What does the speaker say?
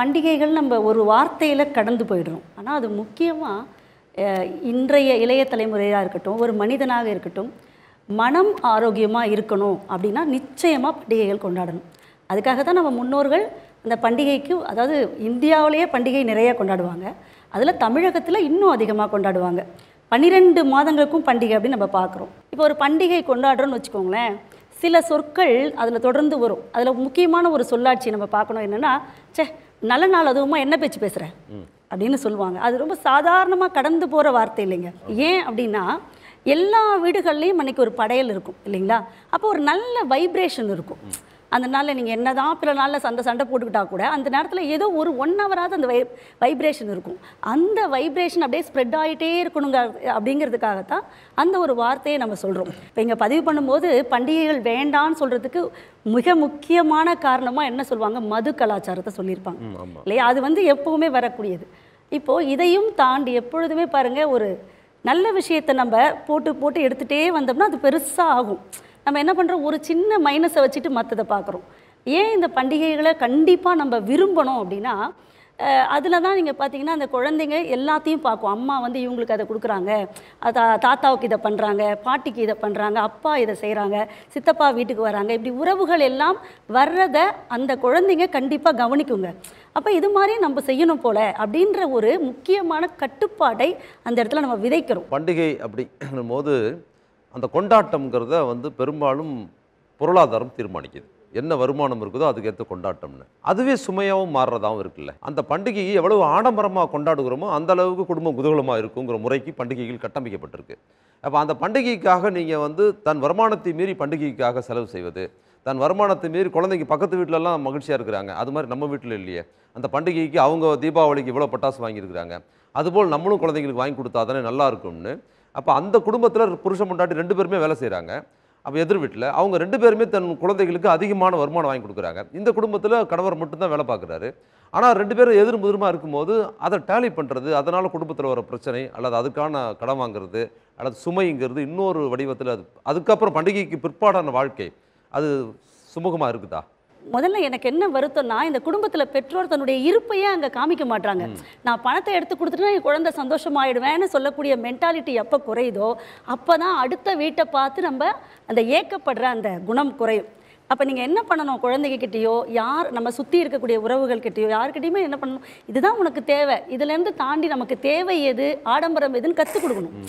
பண்டிகைகள் நம்ம ஒரு வார்த்தையில் கடந்து போயிடுறோம் ஆனால் அது முக்கியமாக இன்றைய இளைய தலைமுறையாக இருக்கட்டும் ஒரு மனிதனாக இருக்கட்டும் மனம் ஆரோக்கியமாக இருக்கணும் அப்படின்னா நிச்சயமாக பண்டிகைகள் கொண்டாடணும் அதுக்காக தான் நம்ம முன்னோர்கள் அந்த பண்டிகைக்கு அதாவது இந்தியாவிலேயே பண்டிகை நிறைய கொண்டாடுவாங்க அதில் தமிழகத்தில் இன்னும் அதிகமாக கொண்டாடுவாங்க பன்னிரெண்டு மாதங்களுக்கும் பண்டிகை அப்படின்னு நம்ம பார்க்குறோம் இப்போ ஒரு பண்டிகை கொண்டாடுறோன்னு வச்சுக்கோங்களேன் சில சொற்கள் அதில் தொடர்ந்து வரும் அதில் முக்கியமான ஒரு சொல்லாட்சி நம்ம பார்க்கணும் என்னென்னா சே நல்ல நாள் அதுவுமா என்ன பேச்சு பேசுகிறேன் அப்படின்னு சொல்லுவாங்க அது ரொம்ப சாதாரணமாக கடந்து போகிற வார்த்தை இல்லைங்க ஏன் அப்படின்னா எல்லா வீடுகள்லேயும் அன்றைக்கி ஒரு படையல் இருக்கும் இல்லைங்களா அப்போ ஒரு நல்ல வைப்ரேஷன் இருக்கும் அந்த நாளில் நீங்கள் என்ன தான் பிற நாளில் சண்டை சண்டை போட்டுக்கிட்டால் கூட அந்த நேரத்தில் ஏதோ ஒரு ஒன் ஹவராவது அந்த வை வைப்ரேஷன் இருக்கும் அந்த வைப்ரேஷன் அப்படியே ஸ்ப்ரெட் ஆகிட்டே இருக்கணுங்க அப்படிங்கிறதுக்காகத்தான் அந்த ஒரு வார்த்தையை நம்ம சொல்கிறோம் இப்போ இங்கே பதிவு பண்ணும்போது பண்டிகைகள் வேண்டான்னு சொல்கிறதுக்கு மிக முக்கியமான காரணமாக என்ன சொல்லுவாங்க மது கலாச்சாரத்தை சொல்லியிருப்பாங்க இல்லையா அது வந்து எப்போவுமே வரக்கூடியது இப்போது இதையும் தாண்டி எப்பொழுதுமே பாருங்கள் ஒரு நல்ல விஷயத்தை நம்ம போட்டு போட்டு எடுத்துகிட்டே வந்தோம்னா அது பெருசாக ஆகும் நம்ம என்ன பண்ணுறோம் ஒரு சின்ன மைனஸை வச்சுட்டு மற்றதை பார்க்குறோம் ஏன் இந்த பண்டிகைகளை கண்டிப்பாக நம்ம விரும்பணும் அப்படின்னா அதில் தான் நீங்கள் பார்த்தீங்கன்னா அந்த குழந்தைங்க எல்லாத்தையும் பார்க்கும் அம்மா வந்து இவங்களுக்கு அதை கொடுக்குறாங்க தா தாத்தாவுக்கு இதை பண்ணுறாங்க பாட்டிக்கு இதை பண்ணுறாங்க அப்பா இதை செய்கிறாங்க சித்தப்பா வீட்டுக்கு வராங்க இப்படி உறவுகள் எல்லாம் வர்றதை அந்த குழந்தைங்க கண்டிப்பாக கவனிக்குங்க அப்போ இது மாதிரி நம்ம செய்யணும் போல அப்படின்ற ஒரு முக்கியமான கட்டுப்பாட்டை அந்த இடத்துல நம்ம விதைக்கிறோம் பண்டிகை அப்படி போது அந்த கொண்டாட்டம்ங்கிறத வந்து பெரும்பாலும் பொருளாதாரம் தீர்மானிக்குது என்ன வருமானம் இருக்குதோ அதுக்கேற்ற கொண்டாட்டம்னு அதுவே சுமையாகவும் மாறுறதாகவும் இருக்குல்ல அந்த பண்டிகையை எவ்வளவு ஆடம்பரமாக கொண்டாடுகிறோமோ அந்த அளவுக்கு குடும்பம் குதூகலமாக இருக்குங்கிற முறைக்கு பண்டிகைகள் கட்டமைக்கப்பட்டிருக்கு அப்போ அந்த பண்டிகைக்காக நீங்கள் வந்து தன் வருமானத்தை மீறி பண்டிகைக்காக செலவு செய்வது தன் வருமானத்தை மீறி குழந்தைங்க பக்கத்து வீட்டிலலாம் மகிழ்ச்சியாக இருக்கிறாங்க அது மாதிரி நம்ம வீட்டில் இல்லையே அந்த பண்டிகைக்கு அவங்க தீபாவளிக்கு இவ்வளோ பட்டாசு வாங்கியிருக்கிறாங்க அதுபோல் நம்மளும் குழந்தைங்களுக்கு வாங்கி கொடுத்தா தானே நல்லா இருக்கும்னு அப்போ அந்த குடும்பத்தில் புருஷன் பொண்டாட்டி ரெண்டு பேருமே வேலை செய்கிறாங்க அப்போ எதிர் வீட்டில் அவங்க ரெண்டு பேருமே தன் குழந்தைகளுக்கு அதிகமான வருமானம் வாங்கி கொடுக்குறாங்க இந்த குடும்பத்தில் கணவர் மட்டும்தான் வேலை பார்க்குறாரு ஆனால் ரெண்டு பேரும் எதிர் முதிர்மா இருக்கும்போது அதை டேலி பண்ணுறது அதனால் குடும்பத்தில் வர பிரச்சனை அல்லது அதுக்கான கடன் வாங்குறது அல்லது சுமைங்கிறது இன்னொரு வடிவத்தில் அது அதுக்கப்புறம் பண்டிகைக்கு பிற்பாடான வாழ்க்கை அது சுமூகமாக இருக்குதா முதல்ல எனக்கு என்ன வருத்தம்னா இந்த குடும்பத்தில் பெற்றோர் தன்னுடைய இருப்பையே அங்கே காமிக்க மாட்டாங்க நான் பணத்தை எடுத்து கொடுத்துட்டு என் குழந்தை சந்தோஷமாயிடுவேன்னு சொல்லக்கூடிய மென்டாலிட்டி எப்போ குறையுதோ அப்போ தான் அடுத்த வீட்டை பார்த்து நம்ம அந்த ஏக்கப்படுற அந்த குணம் குறையும் அப்போ நீங்கள் என்ன பண்ணணும் குழந்தைகிட்டேயோ யார் நம்ம சுற்றி இருக்கக்கூடிய உறவுகள் உறவுகள்கிட்டயோ யாருக்கிட்டையுமே என்ன பண்ணணும் இதுதான் உனக்கு தேவை இதுலேருந்து தாண்டி நமக்கு தேவை எது ஆடம்பரம் எதுன்னு கற்றுக் கொடுக்கணும்